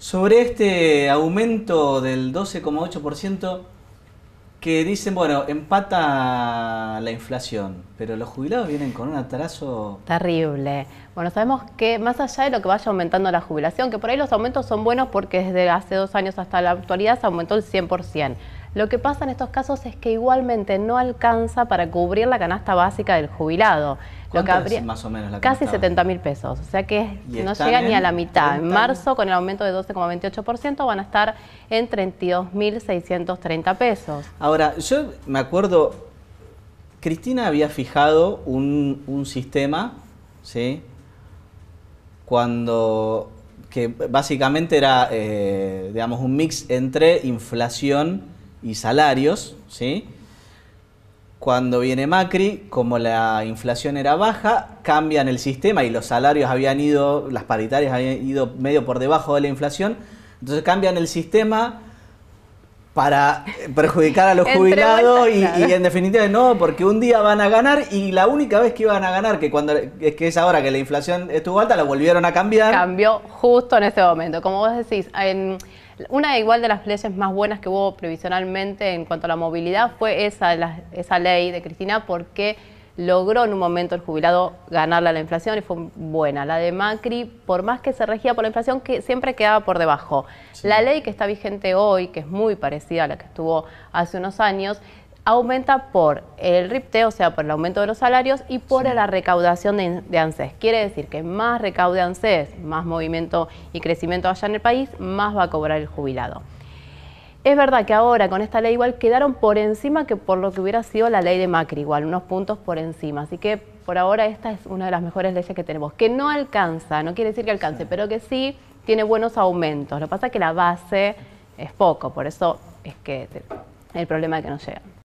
sobre este aumento del 12,8% que dicen, bueno, empata la inflación, pero los jubilados vienen con un atraso... Terrible. Bueno, sabemos que más allá de lo que vaya aumentando la jubilación, que por ahí los aumentos son buenos porque desde hace dos años hasta la actualidad se aumentó el 100%. Lo que pasa en estos casos es que igualmente no alcanza para cubrir la canasta básica del jubilado. Lo es más o menos la Casi 70 mil pesos, o sea que no llega ni a la mitad. En marzo, con el aumento de 12,28%, van a estar en 32.630 pesos. Ahora, yo me acuerdo, Cristina había fijado un, sistema, ¿sí? Cuando que básicamente era, eh, digamos, un mix entre inflación y salarios, ¿sí? Cuando viene Macri, como la inflación era baja, cambian el sistema y los salarios habían ido, las paritarias habían ido medio por debajo de la inflación, entonces cambian el sistema para eh, perjudicar a los jubilados y, en definitiva no, porque un día van a ganar y la única vez que iban a ganar, que cuando es que es ahora que la inflación estuvo alta, la volvieron a cambiar. Cambió justo en ese momento. Como vos decís, en, una igual de las leyes más buenas que hubo previsionalmente en cuanto a la movilidad fue esa, esa ley de Cristina porque logró en un momento el jubilado ganarle a la inflación y fue buena. La de Macri, por más que se regía por la inflación, que siempre quedaba por debajo. La ley que está vigente hoy, que es muy parecida a la que estuvo hace unos años, aumenta por el RIPTE, o sea, por el aumento de los salarios y por la recaudación de, de, ANSES. Quiere decir que más recaude ANSES, más movimiento y crecimiento allá en el país, más va a cobrar el jubilado. Es verdad que ahora con esta ley igual quedaron por encima que por lo que hubiera sido la ley de Macri, igual, unos puntos por encima. Así que por ahora esta es una de las mejores leyes que tenemos, que no alcanza, no quiere decir que alcance, pero que sí tiene buenos aumentos. Lo que pasa es que la base es poco, por eso es que el problema es que no llega.